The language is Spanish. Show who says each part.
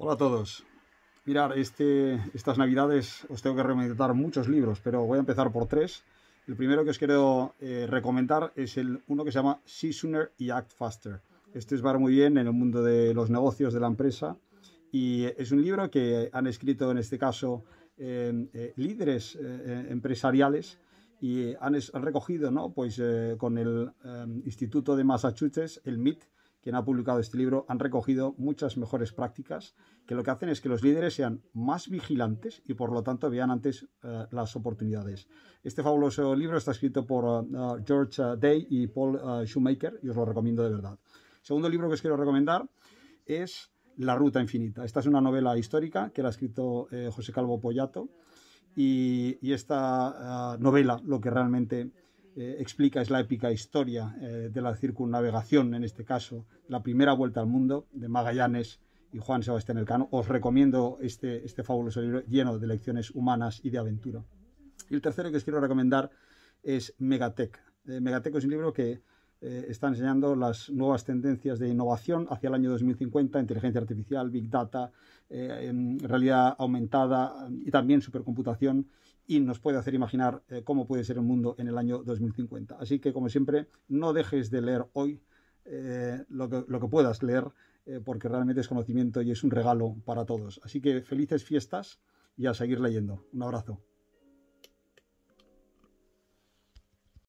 Speaker 1: Hola a todos. Mirar, este, estas navidades os tengo que recomendar muchos libros, pero voy a empezar por tres. El primero que os quiero eh, recomendar es el uno que se llama See Sooner y Act Faster. Este es va muy bien en el mundo de los negocios de la empresa y es un libro que han escrito en este caso eh, eh, líderes empresariales y han, recogido, ¿no? Pues con el Instituto de Massachusetts, el MIT, quien ha publicado este libro, han recogido muchas mejores prácticas que lo que hacen es que los líderes sean más vigilantes y por lo tanto vean antes eh, las oportunidades. Este fabuloso libro está escrito por eh, eh, George Day y Paul Shoemaker y os lo recomiendo de verdad. segundo libro que os quiero recomendar es La Ruta Infinita. Esta es una novela histórica que la ha escrito José Calvo Pollato y, y esta novela lo que realmente eh, explica la épica historia eh, de la circunnavegación, en este caso, la primera vuelta al mundo de Magallanes y Juan Sebastián Elcano. Os recomiendo este, este fabuloso libro lleno de lecciones humanas y de aventura. Y el tercero que os quiero recomendar es Megatec. Eh, Megatec es un libro que eh, está enseñando las nuevas tendencias de innovación hacia el año 2050, inteligencia artificial, big data, eh, em, realidad aumentada y también supercomputación y nos puede hacer imaginar eh, cómo puede ser el mundo en el año 2050. Así que, como siempre, no dejes de leer hoy lo, que, puedas leer, porque realmente es conocimiento y es un regalo para todos. Así que felices fiestas y a seguir leyendo. Un abrazo.